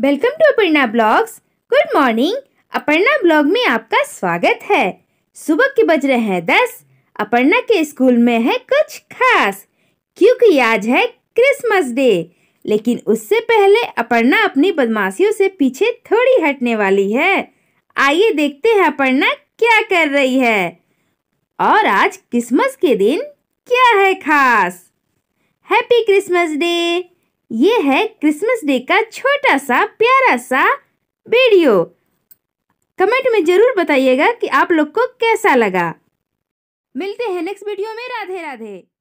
welcome to Aparna blogs good morning Aparna blog में आपका स्वागत है सुबह के बज रहे हैं दस अपर्णा के स्कूल में है कुछ खास क्योंकि आज है क्रिसमस डे लेकिन उससे पहले अपर्णा अपनी बदमाशियों से पीछे थोड़ी हटने वाली है आइए देखते हैं अपर्णा क्या कर रही है और आज क्रिसमस के दिन क्या है खास हैप्पी क्रिसमस डे ये है क्रिसमस डे का छोटा सा प्यारा सा वीडियो कमेंट में ज़रूर बताइएगा कि आप लोग को कैसा लगा मिलते हैं नेक्स्ट वीडियो में राधे राधे